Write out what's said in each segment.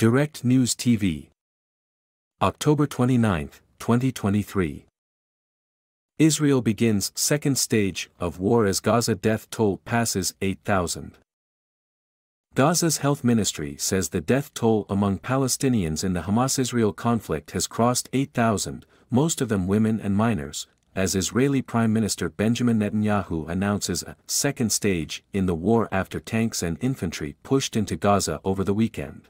Direct News TV. October 29, 2023. Israel begins second stage of war as Gaza death toll passes 8,000. Gaza's health ministry says the death toll among Palestinians in the Hamas-Israel conflict has crossed 8,000, most of them women and minors, as Israeli Prime Minister Benjamin Netanyahu announces a second stage in the war after tanks and infantry pushed into Gaza over the weekend.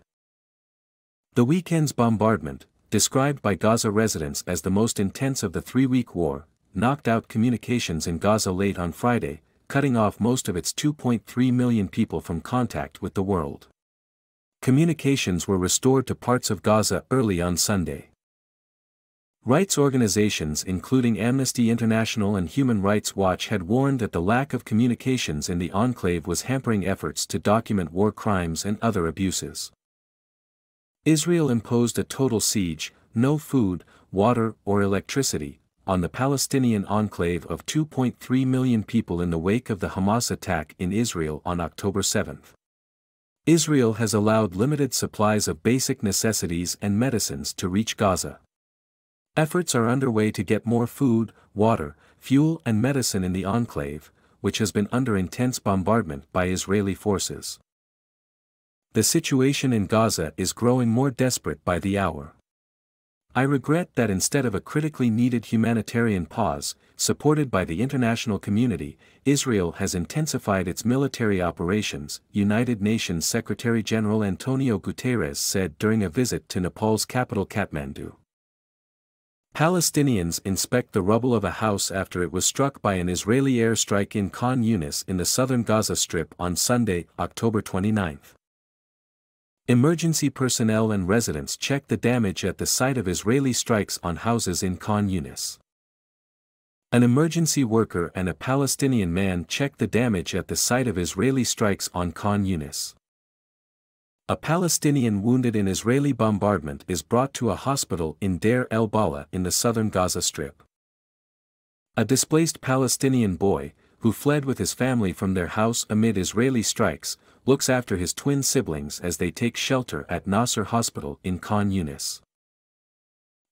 The weekend's bombardment, described by Gaza residents as the most intense of the three-week war, knocked out communications in Gaza late on Friday, cutting off most of its 2.3 million people from contact with the world. Communications were restored to parts of Gaza early on Sunday. Rights organizations including Amnesty International and Human Rights Watch had warned that the lack of communications in the enclave was hampering efforts to document war crimes and other abuses. Israel imposed a total siege, no food, water or electricity, on the Palestinian enclave of 2.3 million people in the wake of the Hamas attack in Israel on October 7. Israel has allowed limited supplies of basic necessities and medicines to reach Gaza. Efforts are underway to get more food, water, fuel and medicine in the enclave, which has been under intense bombardment by Israeli forces. The situation in Gaza is growing more desperate by the hour. I regret that instead of a critically needed humanitarian pause, supported by the international community, Israel has intensified its military operations, United Nations Secretary General Antonio Guterres said during a visit to Nepal's capital Kathmandu. Palestinians inspect the rubble of a house after it was struck by an Israeli airstrike in Khan Yunis in the southern Gaza Strip on Sunday, October 29. Emergency personnel and residents checked the damage at the site of Israeli strikes on houses in Khan Yunis. An emergency worker and a Palestinian man checked the damage at the site of Israeli strikes on Khan Yunis. A Palestinian wounded in Israeli bombardment is brought to a hospital in Deir el Bala in the southern Gaza Strip. A displaced Palestinian boy, who fled with his family from their house amid Israeli strikes, looks after his twin siblings as they take shelter at Nasser Hospital in Khan Yunis.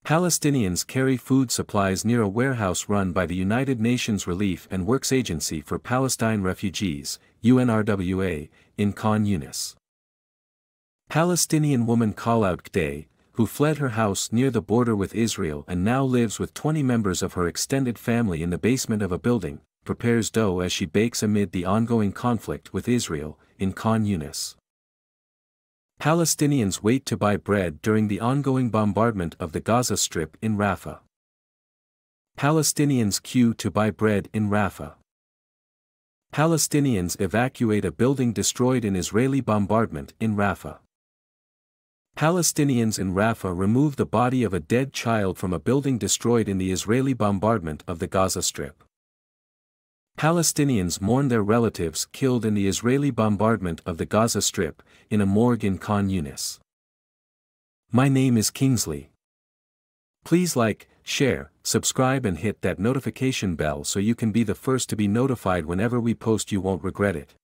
Palestinians carry food supplies near a warehouse run by the United Nations Relief and Works Agency for Palestine Refugees, UNRWA, in Khan Yunis. Palestinian woman Kalaud Gday, who fled her house near the border with Israel and now lives with 20 members of her extended family in the basement of a building, prepares dough as she bakes amid the ongoing conflict with Israel, in Khan Yunis. Palestinians wait to buy bread during the ongoing bombardment of the Gaza Strip in Rafah. Palestinians queue to buy bread in Rafah. Palestinians evacuate a building destroyed in Israeli bombardment in Rafah. Palestinians in Rafah remove the body of a dead child from a building destroyed in the Israeli bombardment of the Gaza Strip. Palestinians mourn their relatives killed in the Israeli bombardment of the Gaza Strip, in a morgue in Khan Yunis. My name is Kingsley. Please like, share, subscribe and hit that notification bell so you can be the first to be notified whenever we post you won't regret it.